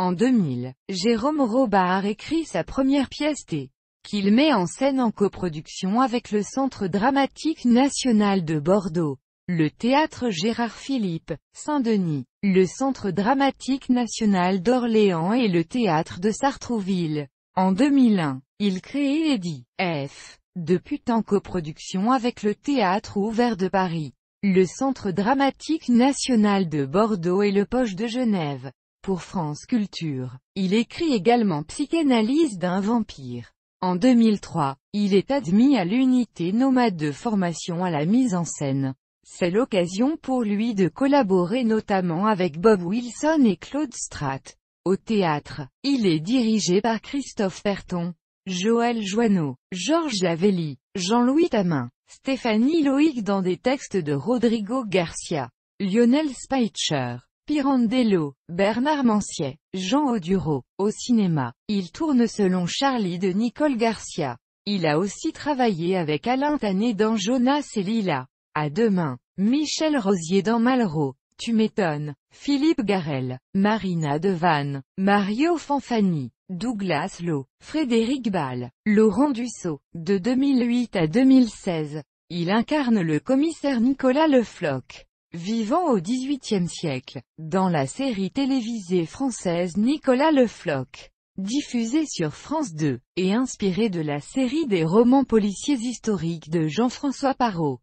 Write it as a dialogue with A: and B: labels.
A: En 2000, Jérôme Robard écrit sa première pièce T qu'il met en scène en coproduction avec le Centre dramatique national de Bordeaux, le Théâtre Gérard Philippe, Saint-Denis, le Centre dramatique national d'Orléans et le Théâtre de Sartrouville. En 2001, il crée Eddie F. Depuis en coproduction avec le Théâtre Ouvert de Paris, le Centre dramatique national de Bordeaux et le Poche de Genève pour France Culture. Il écrit également Psychanalyse d'un
B: vampire.
A: En 2003, il est admis à l'unité nomade de formation à la mise en scène. C'est l'occasion pour lui de collaborer notamment avec Bob Wilson et Claude Stratt. Au théâtre, il est dirigé par Christophe Perton, Joël Joanneau, Georges Lavelli, Jean-Louis Tamin, Stéphanie Loïc dans des textes de Rodrigo Garcia, Lionel Speicher, Pirandello, Bernard Mancier, Jean Audureau. Au cinéma, il tourne selon Charlie de Nicole Garcia. Il a aussi travaillé avec Alain Tanné dans Jonas et Lila. À demain, Michel Rosier dans Malraux. Tu m'étonnes. Philippe Garel, Marina Devanne, Mario Fanfani, Douglas Lowe, Frédéric Ball, Laurent Dussault, de 2008 à 2016. Il incarne le commissaire Nicolas Lefloc. Vivant au XVIIIe siècle, dans la série télévisée française Nicolas Le Floch, diffusée sur France 2, et inspirée de la série des romans policiers historiques de Jean-François Parot.